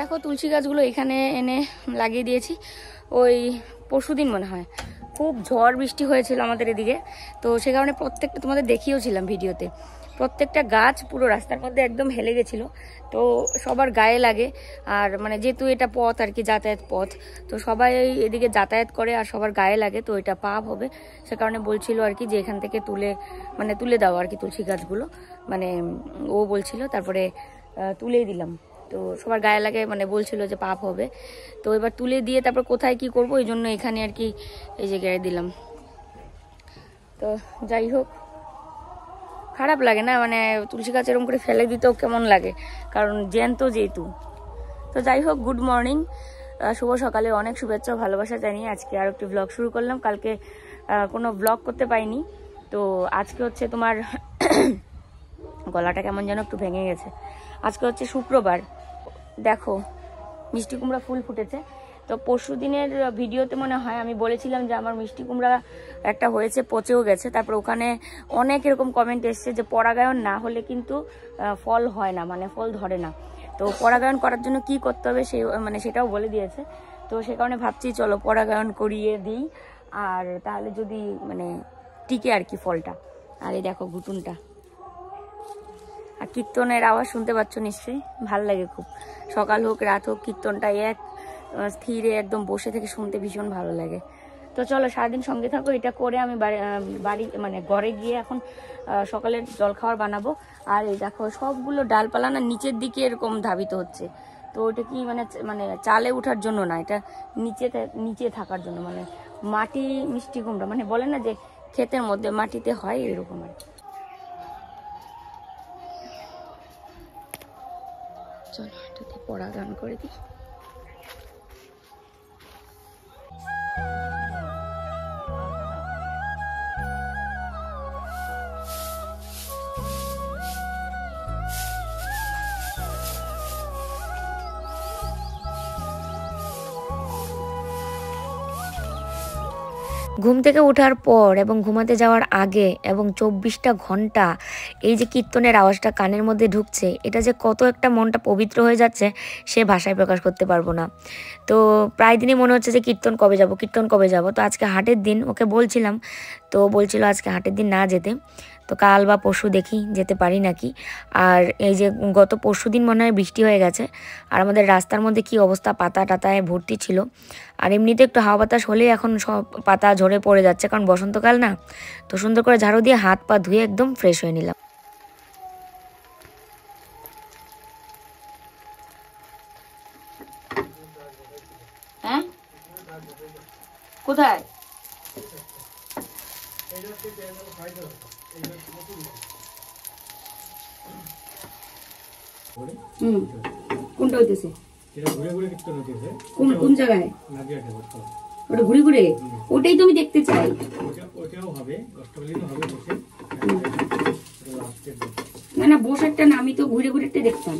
দেখো তুলসী গাছগুলো এখানে এনে লাগিয়ে দিয়েছি ওই পরশুদিন মনে হয় খুব ঝড় বৃষ্টি হয়েছিল আমাদের এদিকে তো সে কারণে প্রত্যেকটা তোমাদের দেখিয়েওছিলাম ভিডিওতে প্রত্যেকটা গাছ পুরো রাস্তার মধ্যে একদম হেলে গেছিলো তো সবার গায়ে লাগে আর মানে যেহেতু এটা পথ আর কি যাতায়াত পথ তো সবাই ওই এদিকে যাতায়াত করে আর সবার গায়ে লাগে তো এটা পাপ হবে সে কারণে বলছিল আর কি যে এখান থেকে তুলে মানে তুলে দাও আর কি তুলসী গাছগুলো মানে ও বলছিল তারপরে তুলেই দিলাম তো সবার গায়ে লাগে মানে বলছিল যে পাপ হবে তো এবার তুলে দিয়ে তারপর কোথায় কি করব এই জন্য এখানে আর কি এই জায়গায় দিলাম তো যাই হোক খারাপ লাগে না মানে তুলসী গাছ এরকম করে ফেলে দিতেও কেমন লাগে কারণ জ্যান্ত যেহেতু তো যাই হোক গুড মর্নিং শুভ সকালে অনেক শুভেচ্ছা ভালোবাসা জানিয়ে আজকে আর একটি ব্লগ শুরু করলাম কালকে কোনো ব্লগ করতে পাইনি তো আজকে হচ্ছে তোমার গলাটা কেমন যেন একটু ভেঙে গেছে আজকে হচ্ছে শুক্রবার দেখো মিষ্টি কুমড়া ফুল ফুটেছে তো পরশু দিনের ভিডিওতে মনে হয় আমি বলেছিলাম যে আমার মিষ্টি কুমড়া একটা হয়েছে পচেও গেছে তারপর ওখানে অনেক এরকম কমেন্ট এসছে যে পরাগায়ন না হলে কিন্তু ফল হয় না মানে ফল ধরে না তো পরাগায়ন করার জন্য কি করতে হবে সেই মানে সেটাও বলে দিয়েছে তো সে কারণে ভাবছি চলো পরাগায়ন করিয়ে দিই আর তাহলে যদি মানে টিকে আর কি ফলটা আর এই দেখো ঘুটুনটা আর কীর্তনের আওয়াজ শুনতে পাচ্ছ নিশ্চয়ই ভাল লাগে খুব সকাল হোক রাত হোক কীর্তনটা এক স্থিরে একদম বসে থেকে শুনতে ভীষণ ভালো লাগে তো চলো সারাদিন সঙ্গে থাকো এটা করে আমি বাড়ি মানে ঘরে গিয়ে এখন সকালের জলখাবার বানাবো আর এই দেখো সবগুলো ডালপালা না নিচের দিকে এরকম ধাবিত হচ্ছে তো ওটা কি মানে মানে চালে ওঠার জন্য না এটা নিচে নিচে থাকার জন্য মানে মাটি মিষ্টি কুমড়া মানে বলে না যে ক্ষেতের মধ্যে মাটিতে হয় এরকম আর কি চলো পড়া গান করে দিই ঘুম থেকে ওঠার পর এবং ঘুমাতে যাওয়ার আগে এবং চব্বিশটা ঘন্টা এই যে কীর্তনের আওয়াজটা কানের মধ্যে ঢুকছে এটা যে কত একটা মনটা পবিত্র হয়ে যাচ্ছে সে ভাষায় প্রকাশ করতে পারবো না তো প্রায় দিনই মনে হচ্ছে যে কীর্তন কবে যাব কীর্তন কবে যাব তো আজকে হাটের দিন ওকে বলছিলাম তো বলছিল আজকে হাটের দিন না যেতে তো কাল বা পরশু দেখি যেতে পারি নাকি আর এই যে গত পরশু দিন মনে হয় বৃষ্টি হয়ে গেছে আর আমাদের রাস্তার মধ্যে কি অবস্থা পাতা টাতায় ভর্তি ছিল আর এমনিতে একটু হাওয়া বাতাস হলেই এখন সব পাতা ঝরে পড়ে যাচ্ছে কারণ বসন্তকাল না তো সুন্দর করে ঝাড়ু দিয়ে হাত পা ধুয়ে একদম ফ্রেশ হয়ে নিলাম ভেতরে ওটাই তুমি দেখতে চাই না না বসারটা না আমি তো ঘুরে ঘুরে একটা দেখতাম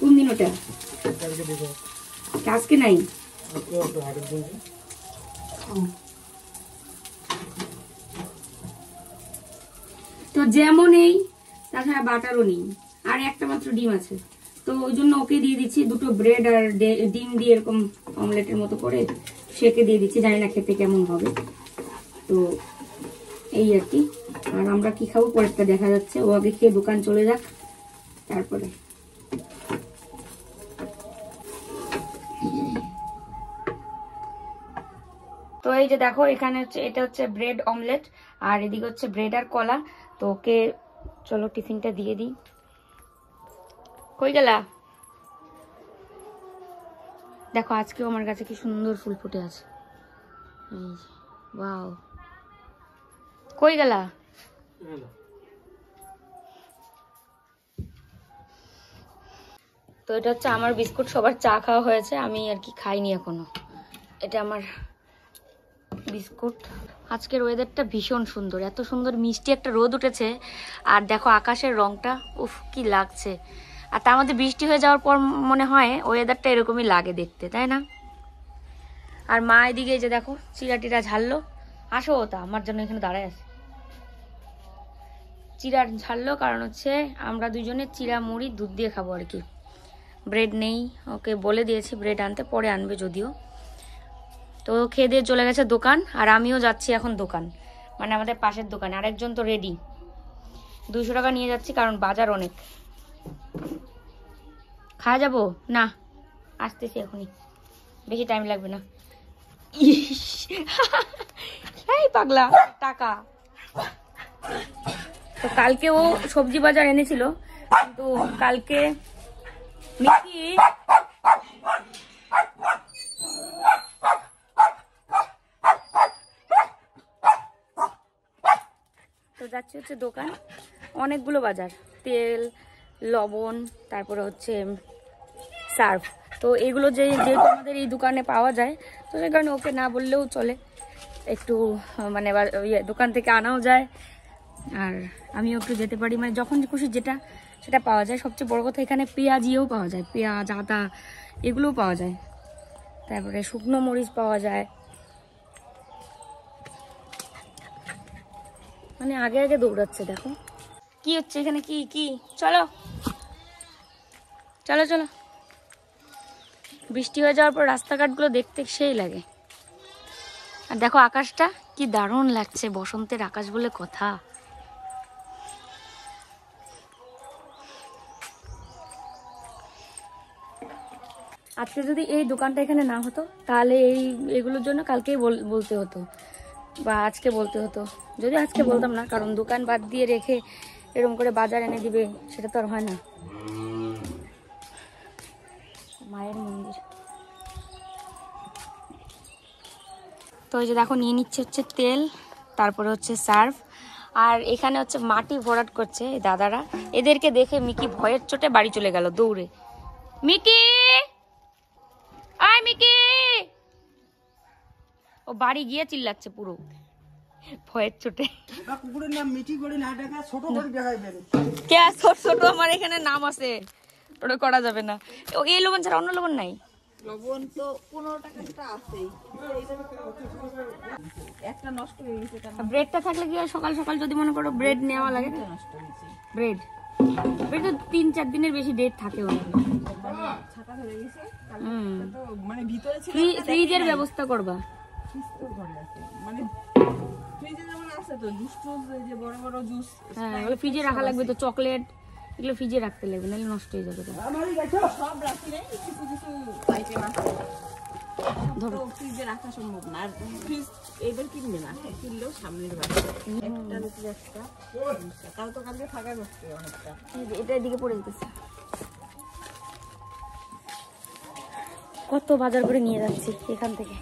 কোন দিন ওটা আজকে নাই তো যেমন এই তাছাড়া বাটারও নেই আর একটা মাত্র ডিম আছে তো ওই জন্য ওকে দিয়ে দিচ্ছি দুটো ব্রেড আর ডিম দিয়ে এরকম অমলেটের মতো করে সেকে দিয়ে দিচ্ছি জানি না খেতে কেমন হবে তো এই আর কি আর আমরা কি খাবো পরেরটা দেখা যাচ্ছে ও আগে খেয়ে দোকান চলে যাক তারপরে তো এই যে দেখো এখানে হচ্ছে এটা হচ্ছে ব্রেড অমলেট আর এদিকে হচ্ছে ব্রেড আর কলা তো ওকে চলো টিফিনটা দিয়ে দিই কই গেলা দেখো আজকেও আমার কাছে কি সুন্দর ফুল ফুটে আছে বাও কই গেলা তো এটা হচ্ছে আমার বিস্কুট সবার চা খাওয়া হয়েছে আমি আর কি খাইনি এখনো এটা আমার বিস্কুট আজকের ওয়েদারটা ভীষণ সুন্দর এত সুন্দর মিষ্টি একটা রোদ উঠেছে আর দেখো আকাশের রংটা উফ কি লাগছে আর তার মধ্যে বৃষ্টি হয়ে যাওয়ার পর মনে হয় ওয়েদারটা এরকমই লাগে দেখতে তাই না আর মা এদিকে যে দেখো চিরা টিরা ঝাড়লো আসো তা আমার জন্য এখানে দাঁড়ায় আছে চিরা ঝাড়লো কারণ হচ্ছে আমরা দুজনে চিরা মুড়ি দুধ দিয়ে খাবো আর কি ব্রেড নেই ওকে বলে দিয়েছি ব্রেড আনতে পরে আনবে যদিও তো খেয়ে দিয়ে চলে গেছে দোকান আর আমিও যাচ্ছি এখন দোকান মানে আমাদের পাশের দোকান আরেকজন তো রেডি দুশো টাকা নিয়ে যাচ্ছি কারণ বাজার অনেক খাওয়া যাবো না আসতেছি এখনই বেশি টাইম লাগবে না ইস এই পাগলা টাকা তো কালকে ও সবজি বাজার এনেছিল কিন্তু কালকে মিষ্টি তো যাচ্ছে হচ্ছে দোকান অনেকগুলো বাজার তেল লবণ তারপরে হচ্ছে সার্ফ তো এগুলো যে যেহেতু আমাদের এই দোকানে পাওয়া যায় তো সেই কারণে ওকে না বললেও চলে একটু মানে ইয়ে দোকান থেকে আনাও যায় আর আমিও একটু যেতে পারি মানে যখন খুশি যেটা সেটা পাওয়া যায় সবচেয়ে বড় কথা এখানে পেঁয়াজিও পাওয়া যায় পেঁয়াজ আদা এগুলোও পাওয়া যায় তারপরে শুকনো মরিচ পাওয়া যায় মানে আগে আগে দৌড়াচ্ছে দেখো কি হচ্ছে এখানে কি কি চলো চলো চলো বৃষ্টি হয়ে যাওয়ার পর রাস্তাঘাটগুলো দেখতে সেই লাগে আর দেখো আকাশটা কি দারুণ লাগছে বসন্তের আকাশ বলে কথা আজকে যদি এই দোকানটা এখানে না হতো তাহলে এই এগুলোর জন্য কালকেই বলতে হতো বা আজকে বলতে হতো যদি আজকে বলতাম না কারণ দোকান বাদ দিয়ে রেখে এরকম করে বাজার এনে দিবে সেটা তো আর হয় না তো ওই যে দেখো নিয়ে নিচ্ছে হচ্ছে তেল তারপরে হচ্ছে সার্ফ আর এখানে হচ্ছে মাটি ভরাট করছে দাদারা এদেরকে দেখে মিকি ভয়ের চোটে বাড়ি চলে গেল দৌড়ে মিকি আয় মিকি ও বাড়ি গিয়ে চিল্লাচ্ছে পুরো ভয়ের চোটে কুকুরের নাম মিটি করে না ডাকা ছোট করে দেখাইবেন কে ছোট ছোট আমার এখানে নাম আছে ওটা করা যাবে না ও এই লোবন ছাড়া অন্য লোবন নাই লবণ তো আছেই একটা নষ্ট হয়ে গেছে ব্রেডটা থাকলে কি সকাল সকাল যদি মনে করো ব্রেড নেওয়া লাগে নষ্ট হয়েছে ব্রেড ব্রেড তো তিন চার দিনের বেশি ডেট থাকেও না ফ্রিজের মানে ব্যবস্থা করবা মানে ফ্রিজে যেমন আছে তো জুস টুস যে বড় বড় জুস হ্যাঁ ফ্রিজে রাখা লাগবে তো চকলেট এগুলো ফ্রিজে রাখতে লাগবে নাহলে নষ্ট হয়ে যাবে সব সম্ভব না হ্যাঁ, এটা এদিকে পড়ে যেতেছে কত বাজার করে নিয়ে যাচ্ছি এখান থেকে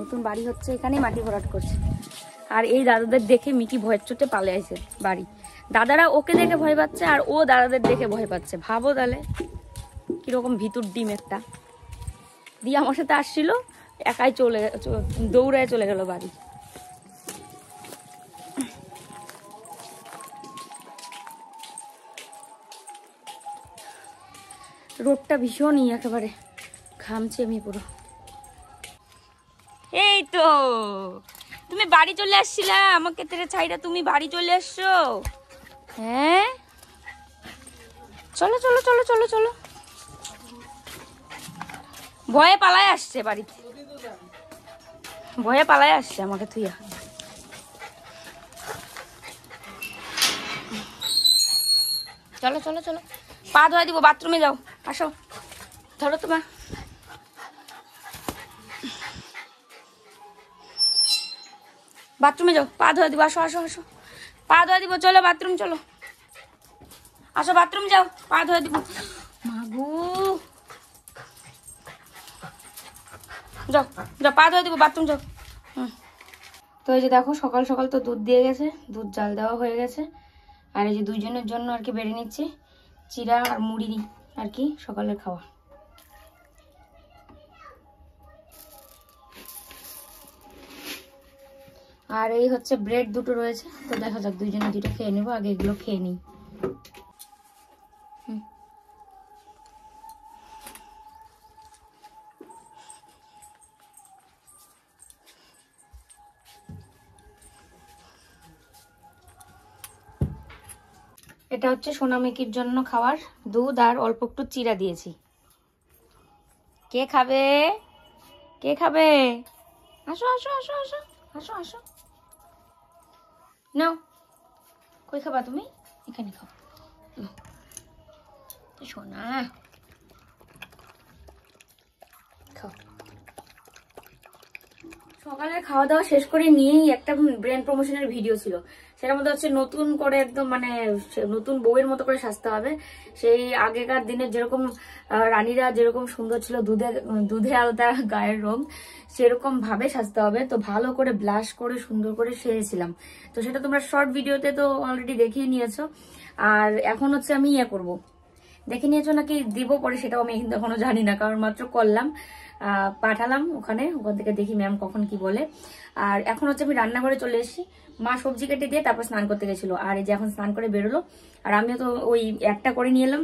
নতুন বাড়ি হচ্ছে এখানেই মাটি ভরাট করছে আর এই দাদাদের দেখে মিকি ভয়ের চোটে পালে আছে বাড়ি দাদারা ওকে দেখে ভয় পাচ্ছে আর ও দাদাদের দেখে ভয় পাচ্ছে ভাবো তাহলে কীরকম ভিতর ডিম একটা দিয়ে আমার সাথে আসছিল একাই চলে দৌড়ায় চলে গেল বাড়ি রোডটা ভীষণই একেবারে ঘামছে আমি পুরো এই তো তুমি বাড়ি চলে আসছিলা আমাকে তেরে ছাইরা তুমি বাড়ি চলে আসছো হ্যাঁ চলো চলো চলো চলো চলো ভয়ে পালায় আসছে বাড়িতে ভয়ে পালায় আসছে আমাকে তুইয়া চলো চলো চলো পা ধোয়া দিব বাথরুমে যাও আসো ধরো তোমার বাথরুমে যাও পা ধোয়া দিব আসো আসো আসো পা ধোয়া দিব চলো বাথরুম চলো আসো বাথরুম যাও পা ধোয়া দিব মাগু যাও যাও পা ধোয়া দিব বাথরুম যাও তো এই যে দেখো সকাল সকাল তো দুধ দিয়ে গেছে দুধ জাল দেওয়া হয়ে গেছে আর এই যে দুইজনের জন্য আর কি বেড়ে নিচ্ছি চিরা আর মুড়ি আর কি সকালের খাওয়া আর এই হচ্ছে ব্রেড দুটো রয়েছে তো দেখা যাক দুইজনে দুটো খেয়ে নেবো আগে এগুলো খেয়ে নিই এটা হচ্ছে সোনামিকির জন্য খাওয়ার দুধ আর অল্প একটু চিরা দিয়েছি কে খাবে কে খাবে আসো আসো আসো আসো আসো আসো নাও কই খাবা তুমি এখানে খাও সোনা খাও সকালের খাওয়া দাওয়া শেষ করে নিয়েই একটা ব্র্যান্ড প্রমোশনের ভিডিও ছিল সেটার মধ্যে হচ্ছে নতুন করে একদম মানে নতুন বউয়ের মতো করে সাজতে হবে সেই আগেকার দিনে যেরকম রানীরা যেরকম সুন্দর ছিল দুধে দুধে আলতা গায়ের রং সেরকম ভাবে সাজতে হবে তো ভালো করে ব্লাশ করে সুন্দর করে সেরেছিলাম তো সেটা তোমরা শর্ট ভিডিওতে তো অলরেডি দেখিয়ে নিয়েছো আর এখন হচ্ছে আমি ইয়ে করব। দেখে নিয়েছো নাকি দিব পরে সেটাও আমি কিন্তু এখনো জানি না কারণ মাত্র করলাম পাঠালাম ওখানে ওখান থেকে দেখি ম্যাম কখন কি বলে আর এখন হচ্ছে আমি রান্নাঘরে চলে এসেছি মা সবজি কেটে দিয়ে তারপর স্নান করতে গেছিলো আর এই যে এখন স্নান করে বেরোলো আর আমিও তো ওই একটা করে নিয়ে এলাম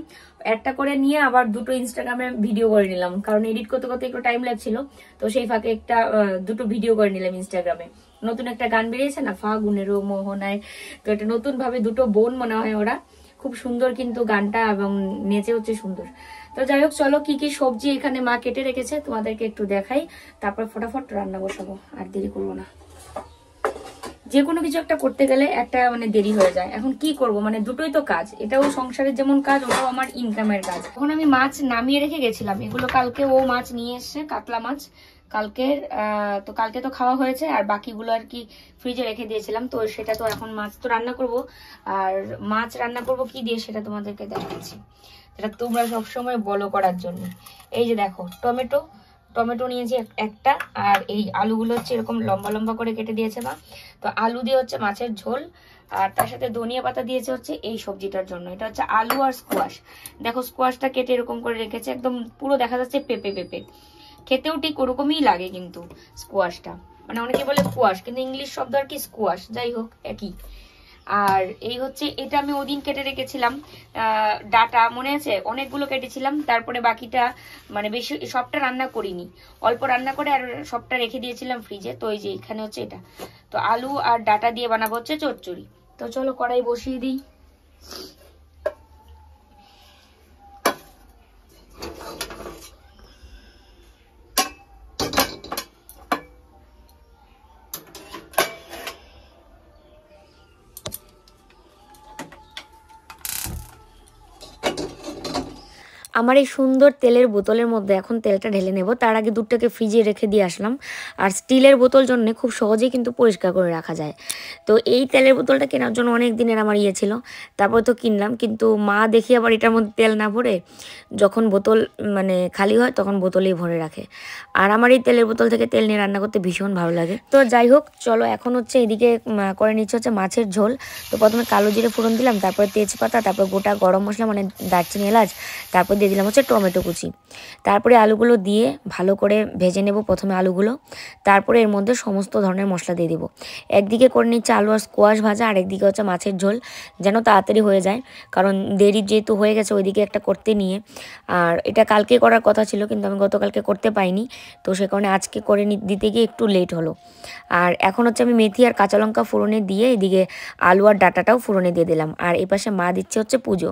একটা করে নিয়ে আবার দুটো ইনস্টাগ্রামে ভিডিও করে নিলাম কারণ এডিট করতে করতে একটু টাইম লাগছিল তো সেই ফাঁকে একটা দুটো ভিডিও করে নিলাম ইনস্টাগ্রামে নতুন একটা গান বেরিয়েছে না ফাগুনের মোহনায় তো এটা নতুন ভাবে দুটো বোন মনে হয় ওরা খুব সুন্দর কিন্তু গানটা এবং নেচে হচ্ছে সুন্দর তো যাই হোক চলো কি কি সবজি এখানে মা কেটে রেখেছে তোমাদেরকে একটু দেখাই তারপর ফটাফট রান্না বসাবো আর দেরি করবো না যে কোনো কিছু একটা করতে গেলে একটা মানে দেরি হয়ে যায় এখন কি করব মানে দুটোই তো কাজ এটাও সংসারের যেমন কাজ ওটাও আমার ইনকামের কাজ এখন আমি মাছ নামিয়ে রেখে গেছিলাম এগুলো কালকে ও মাছ নিয়ে এসছে কাতলা মাছ কালকে তো কালকে তো খাওয়া হয়েছে আর বাকিগুলো আর কি ফ্রিজে রেখে দিয়েছিলাম তো সেটা তো এখন মাছ তো রান্না করব আর মাছ রান্না করব কি দিয়ে সেটা তোমাদেরকে দেখাচ্ছি সেটা তোমরা সবসময় বলো করার জন্য এই যে দেখো টমেটো টমেটো নিয়েছি একটা আর এই আলুগুলো হচ্ছে এরকম লম্বা লম্বা করে কেটে দিয়েছে মা তো আলু দিয়ে হচ্ছে মাছের ঝোল আর তার সাথে ধনিয়া পাতা দিয়েছে হচ্ছে এই সবজিটার জন্য এটা হচ্ছে আলু আর স্কোয়াশ দেখো স্কোয়াশটা কেটে এরকম করে রেখেছে একদম পুরো দেখা যাচ্ছে পেঁপে পেঁপে খেতেও ঠিক ওরকমই লাগে কিন্তু স্কোয়াশটা মানে অনেকে বলে স্কোয়াশ কিন্তু ইংলিশ শব্দ আর কি স্কোয়াশ যাই হোক একই আর এই হচ্ছে এটা আমি ওদিন কেটে রেখেছিলাম ডাটা মনে আছে অনেকগুলো কেটেছিলাম তারপরে বাকিটা মানে বেশি সবটা রান্না করিনি অল্প রান্না করে আর সবটা রেখে দিয়েছিলাম ফ্রিজে তো এই যে এখানে হচ্ছে এটা তো আলু আর ডাটা দিয়ে বানাবো হচ্ছে চচ্চড়ি তো চলো কড়াই বসিয়ে দিই আমার এই সুন্দর তেলের বোতলের মধ্যে এখন তেলটা ঢেলে নেব তার আগে দুধটাকে ফ্রিজে রেখে দিয়ে আসলাম আর স্টিলের বোতল জন্য খুব সহজেই কিন্তু পরিষ্কার করে রাখা যায় তো এই তেলের বোতলটা কেনার জন্য অনেক দিনের আমার ইয়ে ছিল তারপর তো কিনলাম কিন্তু মা দেখি আবার এটার মধ্যে তেল না ভরে যখন বোতল মানে খালি হয় তখন বোতলেই ভরে রাখে আর আমার এই তেলের বোতল থেকে তেল নিয়ে রান্না করতে ভীষণ ভালো লাগে তো যাই হোক চলো এখন হচ্ছে এদিকে করে নিচ্ছে হচ্ছে মাছের ঝোল তো প্রথমে কালো জিরে ফোড়ন দিলাম তারপরে তেজপাতা তারপর গোটা গরম মশলা মানে দারচিনি এলাচ তারপর দিয়ে দিলাম হচ্ছে টমেটো কুচি তারপরে আলুগুলো দিয়ে ভালো করে ভেজে নেব প্রথমে আলুগুলো তারপরে এর মধ্যে সমস্ত ধরনের মশলা দিয়ে দেবো একদিকে করে নিচ্ছে আলু আর স্কোয়াশ ভাজা আর একদিকে হচ্ছে মাছের ঝোল যেন তাড়াতাড়ি হয়ে যায় কারণ দেরি যেহেতু হয়ে গেছে ওইদিকে একটা করতে নিয়ে আর এটা কালকে করার কথা ছিল কিন্তু আমি গতকালকে করতে পাইনি তো সে কারণে আজকে করে দিতে গিয়ে একটু লেট হলো আর এখন হচ্ছে আমি মেথি আর কাঁচা লঙ্কা ফোড়নে দিয়ে এদিকে আলু আর ডাটাটাও ফোড়নে দিয়ে দিলাম আর এপাশে মা দিচ্ছে হচ্ছে পুজো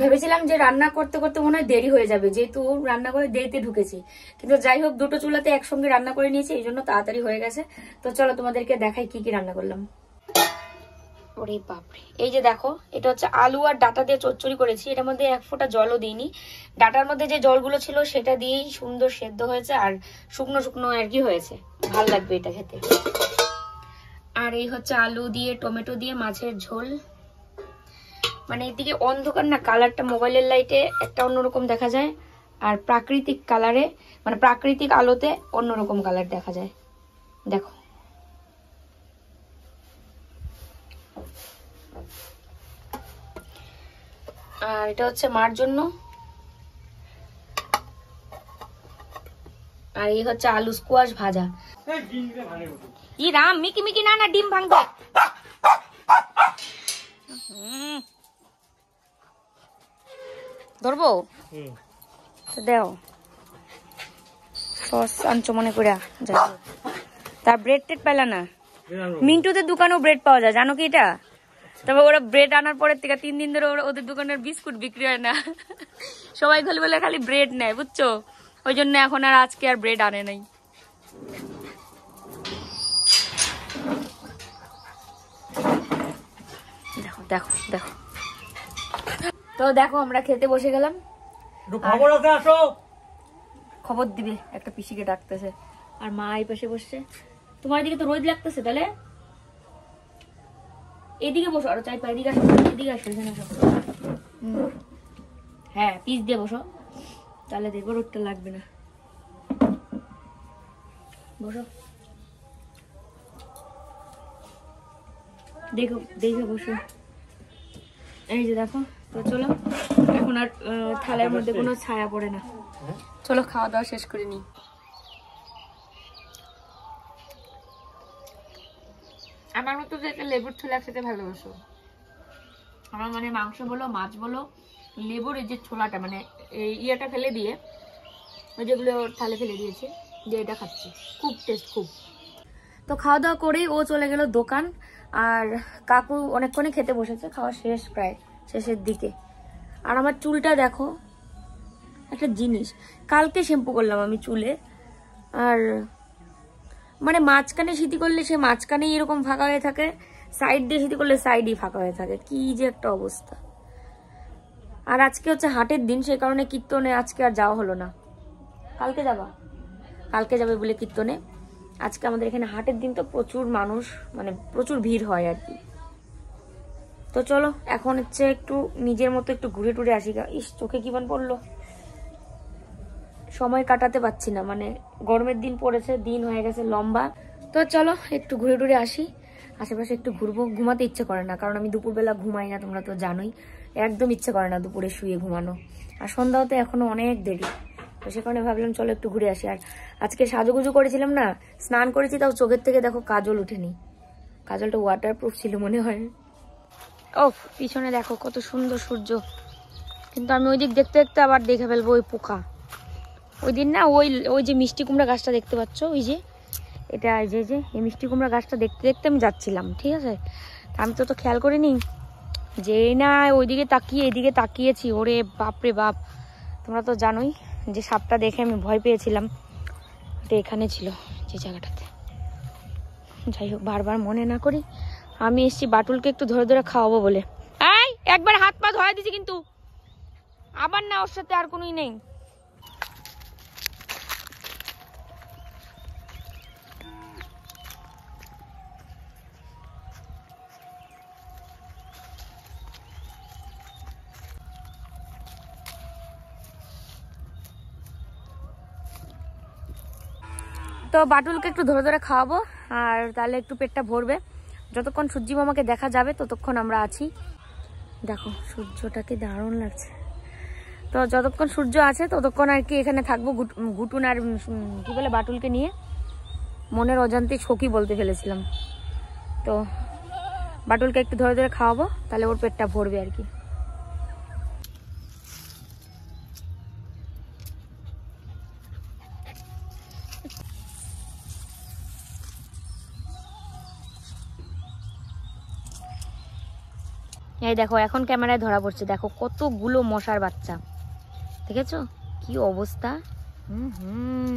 ভেবেছিলাম যে রান্না করতে করতে মনে হয় দেরি হয়ে যাবে যেহেতু রান্না করে দেরিতে ঢুকেছি কিন্তু যাই হোক দুটো চুলাতে একসঙ্গে রান্না করে নিয়েছি এই জন্য তাড়াতাড়ি হয়ে গেছে তো চলো তোমাদেরকে দেখাই কি কি রান্না করলাম ওরে বাপরে এই যে দেখো এটা হচ্ছে আলু আর ডাটা দিয়ে চচ্চড়ি করেছি এটার মধ্যে এক ফোঁটা জলও দিইনি ডাটার মধ্যে যে জলগুলো ছিল সেটা দিয়েই সুন্দর সেদ্ধ হয়েছে আর শুকনো শুকনো আর কি হয়েছে ভাল লাগবে এটা খেতে আর এই হচ্ছে আলু দিয়ে টমেটো দিয়ে মাছের ঝোল মানে এদিকে অন্ধকার না কালারটা মোবাইলের লাইটে একটা অন্যরকম দেখা যায় আর প্রাকৃতিক কালারে মানে প্রাকৃতিক আলোতে অন্যরকম কালার দেখা যায় দেখো আর এটা হচ্ছে মার জন্য আর এই হচ্ছে আলু স্কোয়াশ ভাজা ই রাম মিকি মিকি না না ডিম ভাঙবে ধরবো দেও সস আনছো মনে করে তার ব্রেড টেড পেলা না মিন্টুদের দোকানেও ব্রেড পাওয়া যায় জানো কি এটা তবে ওরা ব্রেড আনার পরের থেকে তিন দিন ধরে ওরা ওদের দোকানের বিস্কুট বিক্রি হয় না সবাই খালি বলে খালি ব্রেড নেয় বুঝছো ওই জন্য এখন আর আজকে আর ব্রেড আনে নাই দেখো দেখো দেখো তো দেখো আমরা খেতে বসে গেলাম খবর দিবে একটা পিসিকে ডাকতেছে আর মা এই পাশে বসছে তোমার দিকে তো রোদ লাগতেছে তাহলে এদিকে বসো আরো চাই পাই এদিকে আসো এদিকে আসো হ্যাঁ পিস দিয়ে বসো তাহলে দেখবো রোদটা লাগবে না বসো দেখো দেখে বসো এই যে দেখো তো চলো এখন আর থালার মধ্যে কোনো ছায়া পড়ে না চলো খাওয়া দাওয়া শেষ করে নিই আমার মতো যে লেবুর ছোলা খেতে ভালোবাসো আমার মানে মাংস বলো মাছ বলো লেবুর এই যে ছোলাটা মানে এই ইয়েটা ফেলে দিয়ে ওই যেগুলো থালে ফেলে দিয়েছে যে এটা খাচ্ছি খুব টেস্ট খুব তো খাওয়া দাওয়া করেই ও চলে গেল দোকান আর কাকু অনেকক্ষণই খেতে বসেছে খাওয়া শেষ প্রায় শেষের দিকে আর আমার চুলটা দেখো একটা জিনিস কালকে শ্যাম্পু করলাম আমি চুলে আর মানে মাঝখানে সিটি করলে সে মাঝখানেই এরকম ফাঁকা হয়ে থাকে সাইড দিয়ে সিটি করলে সাইডই ফাঁকা হয়ে থাকে কি যে একটা অবস্থা আর আজকে হচ্ছে হাটের দিন সেই কারণে কীর্তনে আজকে আর যাওয়া হলো না কালকে যাবা কালকে যাবে বলে কীর্তনে আজকে আমাদের এখানে হাটের দিন তো প্রচুর মানুষ মানে প্রচুর ভিড় হয় আর কি তো চলো এখন হচ্ছে একটু নিজের মতো একটু ঘুরে টুরে আসি ইস চোখে মন পড়লো সময় কাটাতে পারছি না মানে গরমের দিন পড়েছে দিন হয়ে গেছে লম্বা তো চলো একটু ঘুরে টুরে আসি আশেপাশে একটু ঘুরবো ঘুমাতে ইচ্ছে করে না কারণ আমি দুপুরবেলা ঘুমাই না তোমরা তো জানোই একদম ইচ্ছে করে না দুপুরে শুয়ে ঘুমানো আর সন্ধ্যাও তো এখনো অনেক দেরি তো সে কারণে ভাবলাম চলো একটু ঘুরে আসি আর আজকে সাজুগুজু করেছিলাম না স্নান করেছি তাও চোখের থেকে দেখো কাজল উঠেনি কাজলটা ওয়াটারপ্রুফ ছিল মনে হয় ও পিছনে দেখো কত সুন্দর সূর্য কিন্তু আমি ওই দিক দেখতে দেখতে আবার দেখে ফেলবো ওই পোকা ওই দিন না ওই ওই যে মিষ্টি কুমড়া গাছটা দেখতে পাচ্ছ ওই যে এটা যে যে এই মিষ্টি কুমড়া গাছটা দেখতে দেখতে আমি যাচ্ছিলাম ঠিক আছে আমি তো তো খেয়াল করিনি যে না ওইদিকে তাকিয়ে এদিকে তাকিয়েছি ওরে বাপরে বাপ তোমরা তো জানোই যে সাপটা দেখে আমি ভয় পেয়েছিলাম এটা এখানে ছিল যে জায়গাটাতে যাই হোক বারবার মনে না করি আমি এসছি বাটুলকে একটু ধরে ধরে খাওয়াবো বলে এই একবার হাত পা ধোয়া দিছি কিন্তু আবার না ওর সাথে আর কোনোই নেই তো বাটুলকে একটু ধরে ধরে খাওয়াবো আর তাহলে একটু পেটটা ভরবে যতক্ষণ সূর্যি মামাকে দেখা যাবে ততক্ষণ আমরা আছি দেখো সূর্যটাকে দারুণ লাগছে তো যতক্ষণ সূর্য আছে ততক্ষণ আর কি এখানে থাকবো গুটুন আর কী বলে বাটুলকে নিয়ে মনের অজান্তে সখী বলতে ফেলেছিলাম তো বাটুলকে একটু ধরে ধরে খাওয়াবো তাহলে ওর পেটটা ভরবে আর কি এই দেখো এখন ক্যামেরায় ধরা পড়ছে দেখো কতগুলো মশার বাচ্চা দেখেছো কি অবস্থা হুম হুম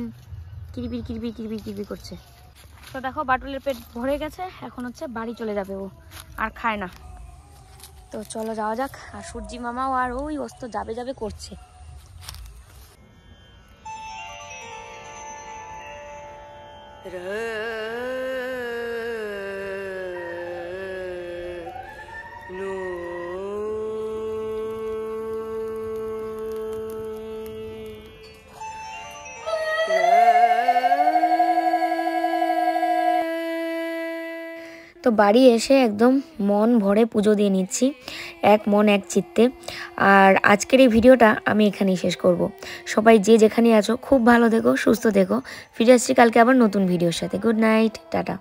কিরবির কিরবির কিরবির কিরবির করছে তো দেখো বাটুলের পেট ভরে গেছে এখন হচ্ছে বাড়ি চলে যাবে ও আর খায় না তো চলো যাওয়া যাক আর সূর্যি মামাও আর ওই অস্ত যাবে যাবে করছে রে তো বাড়ি এসে একদম মন ভরে পুজো দিয়ে নিচ্ছি এক মন এক চিত্তে আর আজকের এই ভিডিওটা আমি এখানেই শেষ করব। সবাই যে যেখানে আছো খুব ভালো দেখো সুস্থ দেখো ফিরে আসছি কালকে আবার নতুন ভিডিওর সাথে গুড নাইট টাটা